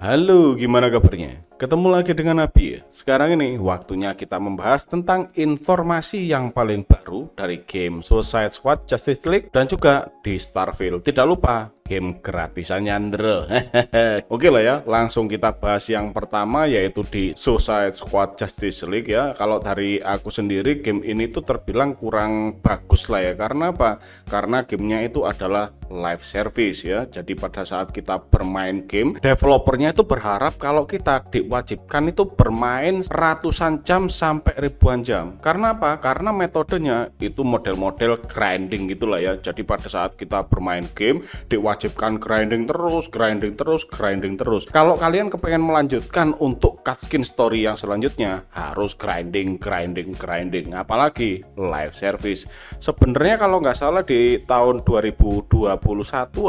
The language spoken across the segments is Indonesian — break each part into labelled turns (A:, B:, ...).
A: Halo, gimana kabarnya? Ketemu lagi dengan Nabi. Sekarang ini waktunya kita membahas tentang informasi yang paling baru dari game Suicide Squad Justice League dan juga di Starfield. Tidak lupa game gratisannya Andre. Oke lah ya, langsung kita bahas yang pertama yaitu di Suicide Squad Justice League ya. Kalau dari aku sendiri game ini tuh terbilang kurang bagus lah ya. Karena apa? Karena gamenya itu adalah live service ya. Jadi pada saat kita bermain game, developernya itu berharap kalau kita di diwajibkan itu bermain ratusan jam sampai ribuan jam. Karena apa? Karena metodenya itu model-model grinding gitulah ya. Jadi pada saat kita bermain game diwajibkan grinding terus, grinding terus, grinding terus. Kalau kalian kepengen melanjutkan untuk cutscene story yang selanjutnya harus grinding, grinding, grinding. Apalagi live service. Sebenarnya kalau nggak salah di tahun 2021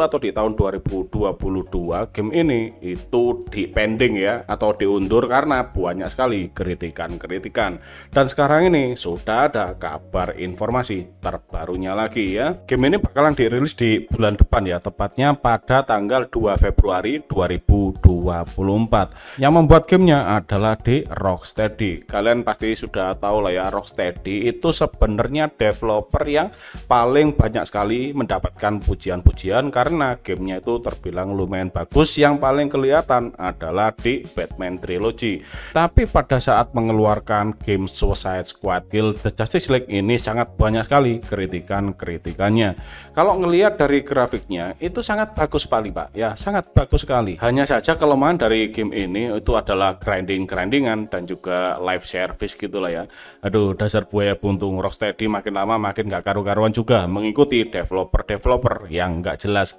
A: atau di tahun 2022 game ini itu di pending ya atau di diundur karena banyak sekali kritikan-kritikan. Dan sekarang ini sudah ada kabar informasi terbarunya lagi ya. Game ini bakalan dirilis di bulan depan ya, tepatnya pada tanggal 2 Februari 2024. Yang membuat gamenya adalah di Rocksteady. Kalian pasti sudah tahu lah ya, Rocksteady itu sebenarnya developer yang paling banyak sekali mendapatkan pujian-pujian karena gamenya itu terbilang lumayan bagus. Yang paling kelihatan adalah di Batman Trilogy. Tapi pada saat mengeluarkan game Suicide Squad Kill the Justice League ini sangat banyak sekali kritikan-kritikannya. Kalau ngelihat dari grafiknya itu sangat bagus sekali Pak, ya sangat bagus sekali. Hanya saja kelemahan dari game ini itu adalah grinding-grindingan dan juga live service gitulah ya. Aduh dasar buaya buntung Rocksteady makin lama makin gak karu-karuan juga mengikuti developer-developer yang gak jelas.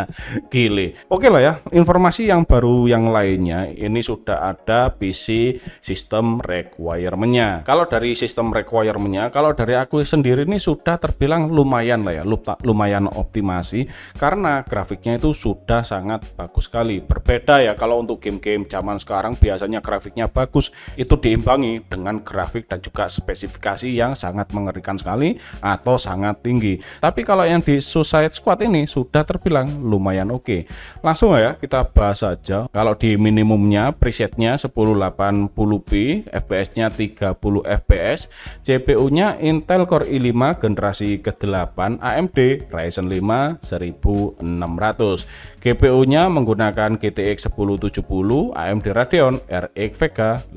A: Gile. Oke lah ya, informasi yang baru yang lainnya ini sudah ada PC sistem requirementnya. Kalau dari sistem requirementnya, kalau dari aku sendiri ini sudah terbilang lumayan lah ya, lumayan optimasi karena grafiknya itu sudah sangat bagus sekali. Berbeda ya kalau untuk game-game zaman sekarang biasanya grafiknya bagus itu diimbangi dengan grafik dan juga spesifikasi yang sangat mengerikan sekali atau sangat tinggi. Tapi kalau yang di Suicide Squad ini sudah terbilang lumayan oke. Okay. Langsung ya kita bahas saja. Kalau di minimumnya preset oled 1080p, FPS-nya 30 FPS, CPU-nya Intel Core i5 generasi ke-8 AMD Ryzen 5 1600. GPU-nya menggunakan GTX 1070 AMD Radeon RX Vega 56.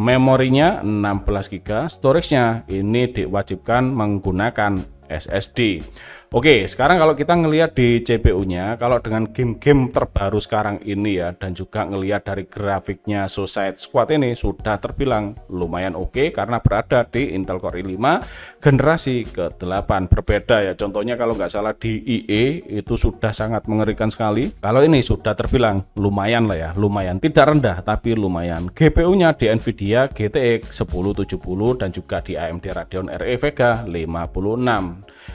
A: Memorinya 16 GB, storage-nya ini diwajibkan menggunakan SSD. Oke, sekarang kalau kita ngelihat di CPU-nya, kalau dengan game-game terbaru sekarang ini ya, dan juga ngelihat dari grafiknya Suicide Squad ini sudah terbilang lumayan oke karena berada di Intel Core i5 generasi ke-8. Berbeda ya, contohnya kalau nggak salah di IE itu sudah sangat mengerikan sekali. Kalau ini sudah terbilang lumayan lah ya, lumayan. Tidak rendah, tapi lumayan. GPU-nya di NVIDIA GTX 1070 dan juga di AMD Radeon RE Vega 56.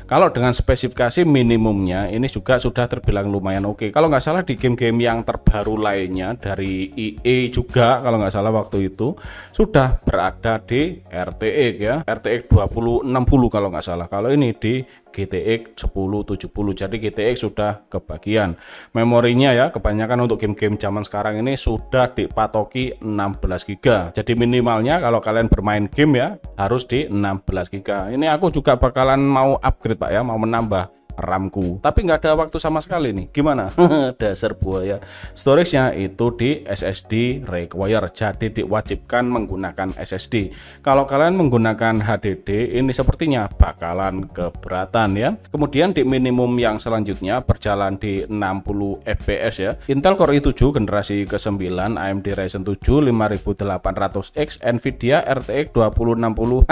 A: Kalau dengan spesifikasi Spesifikasi minimumnya ini juga sudah terbilang lumayan oke. Okay. Kalau nggak salah di game-game yang terbaru lainnya dari EA juga kalau nggak salah waktu itu sudah berada di RTX ya, RTX 2060 kalau nggak salah. Kalau ini di GTX 1070. Jadi GTX sudah kebagian. Memorinya ya kebanyakan untuk game-game zaman sekarang ini sudah dipatoki 16 GB. Jadi minimalnya kalau kalian bermain game ya harus di 16 GB. Ini aku juga bakalan mau upgrade Pak ya, mau menambah ramku tapi nggak ada waktu sama sekali nih gimana dasar buaya storage-nya itu di SSD require jadi diwajibkan menggunakan SSD kalau kalian menggunakan HDD ini sepertinya bakalan keberatan ya kemudian di minimum yang selanjutnya berjalan di 60 fps ya Intel Core i7 generasi ke-9 AMD Ryzen 7 5800X Nvidia RTX 2060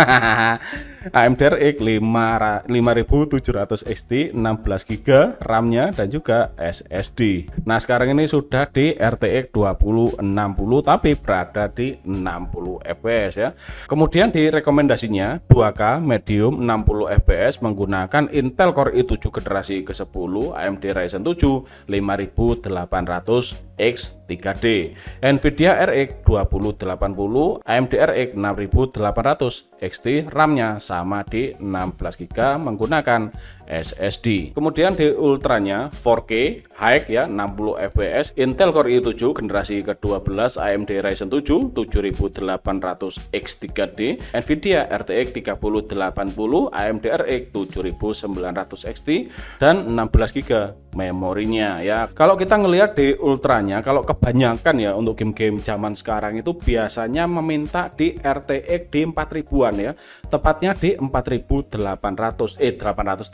A: AMD RX 5700 XT 16 GB RAM-nya dan juga SSD. Nah, sekarang ini sudah di RTX 2060 tapi berada di 60 fps ya. Kemudian di rekomendasinya 2K medium 60 fps menggunakan Intel Core i7 generasi ke-10, AMD Ryzen 7 5800 X3D, Nvidia RX 2080, AMD RX 6800 XT RAM-nya sama di 16GB menggunakan SSD. Kemudian di ultranya 4K high ya 60 fps Intel Core i7 generasi ke-12 AMD Ryzen 7 7800 X3D, Nvidia RTX 3080, AMD RX 7900 XT dan 16GB memorinya ya. Kalau kita ngelihat di ultranya biasanya kalau kebanyakan ya untuk game-game zaman sekarang itu biasanya meminta di RTX di 4000-an ya. Tepatnya di 4800 eh 880.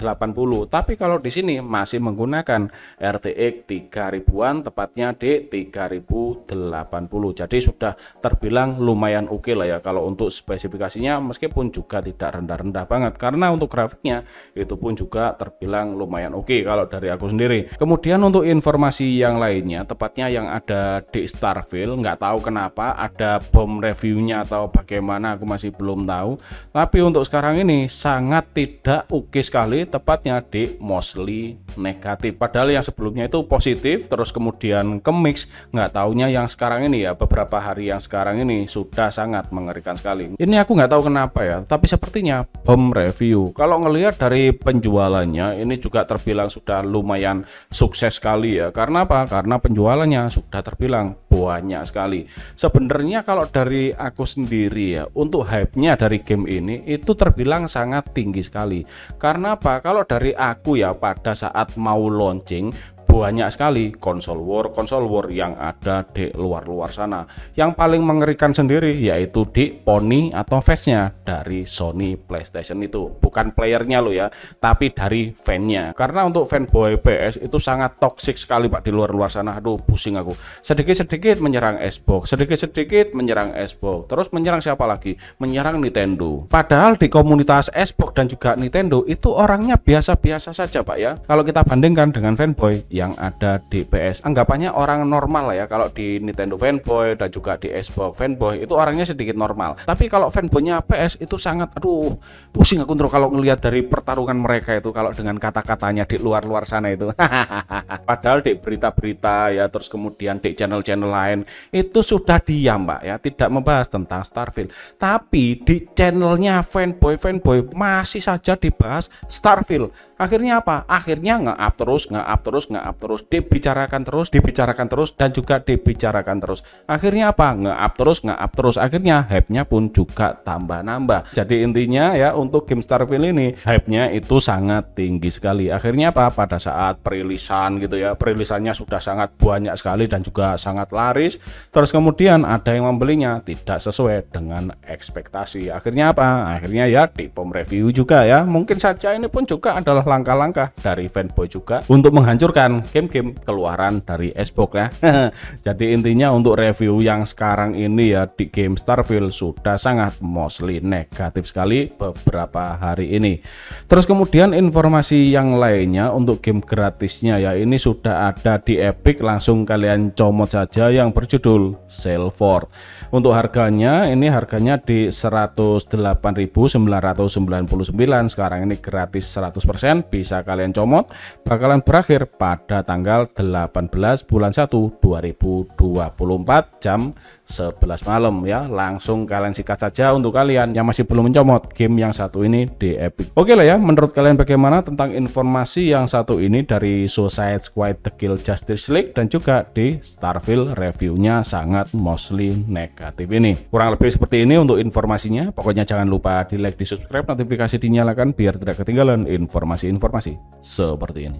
A: Tapi kalau di sini masih menggunakan RTX 3000-an tepatnya di 3080. Jadi sudah terbilang lumayan oke okay lah ya kalau untuk spesifikasinya meskipun juga tidak rendah-rendah banget karena untuk grafiknya itu pun juga terbilang lumayan oke okay kalau dari aku sendiri. Kemudian untuk informasi yang lainnya tepatnya tempatnya yang ada di Starfield nggak tahu kenapa ada bom reviewnya atau bagaimana aku masih belum tahu tapi untuk sekarang ini sangat tidak oke okay sekali tepatnya di mostly negatif padahal yang sebelumnya itu positif terus kemudian ke mix nggak tahunya yang sekarang ini ya beberapa hari yang sekarang ini sudah sangat mengerikan sekali ini aku nggak tahu kenapa ya tapi sepertinya bom review kalau ngelihat dari penjualannya ini juga terbilang sudah lumayan sukses sekali ya karena apa karena penjualan kotanya sudah terbilang banyak sekali. Sebenarnya kalau dari aku sendiri ya, untuk hype-nya dari game ini itu terbilang sangat tinggi sekali. Karena apa? Kalau dari aku ya pada saat mau launching banyak sekali konsol war konsol war yang ada di luar-luar sana yang paling mengerikan sendiri yaitu di pony atau face-nya dari Sony PlayStation itu bukan playernya lo ya tapi dari fannya karena untuk fanboy PS itu sangat toxic sekali pak di luar-luar sana aduh pusing aku sedikit-sedikit menyerang Xbox sedikit-sedikit menyerang Xbox terus menyerang siapa lagi menyerang Nintendo padahal di komunitas Xbox dan juga Nintendo itu orangnya biasa-biasa saja pak ya kalau kita bandingkan dengan fanboy yang ada di PS. Anggapannya orang normal lah ya kalau di Nintendo fanboy dan juga di Xbox fanboy itu orangnya sedikit normal. Tapi kalau fanboynya PS itu sangat aduh pusing aku ntar kalau ngelihat dari pertarungan mereka itu kalau dengan kata-katanya di luar-luar sana itu. Padahal di berita-berita ya terus kemudian di channel-channel lain itu sudah diam Mbak ya tidak membahas tentang Starfield. Tapi di channelnya fanboy fanboy masih saja dibahas Starfield. Akhirnya apa? Akhirnya nge-up terus, nge-up terus, nge-up up terus dibicarakan terus dibicarakan terus dan juga dibicarakan terus akhirnya apa nge-up terus nge-up terus akhirnya hype-nya pun juga tambah nambah jadi intinya ya untuk game Starfield ini hype-nya itu sangat tinggi sekali akhirnya apa pada saat perilisan gitu ya perilisannya sudah sangat banyak sekali dan juga sangat laris terus kemudian ada yang membelinya tidak sesuai dengan ekspektasi akhirnya apa akhirnya ya di pom review juga ya mungkin saja ini pun juga adalah langkah-langkah dari fanboy juga untuk menghancurkan game-game keluaran dari Xbox ya. Jadi intinya untuk review yang sekarang ini ya di game Starfield sudah sangat mostly negatif sekali beberapa hari ini. Terus kemudian informasi yang lainnya untuk game gratisnya ya ini sudah ada di Epic langsung kalian comot saja yang berjudul for Untuk harganya ini harganya di 108.999 sekarang ini gratis 100% bisa kalian comot bakalan berakhir pada pada tanggal 18 bulan 1 2024 jam 11 malam ya langsung kalian sikat saja untuk kalian yang masih belum mencomot game yang satu ini di Epic oke lah ya menurut kalian bagaimana tentang informasi yang satu ini dari Suicide Squad The Kill Justice League dan juga di Starfield reviewnya sangat mostly negatif ini kurang lebih seperti ini untuk informasinya pokoknya jangan lupa di like di subscribe notifikasi dinyalakan biar tidak ketinggalan informasi-informasi seperti ini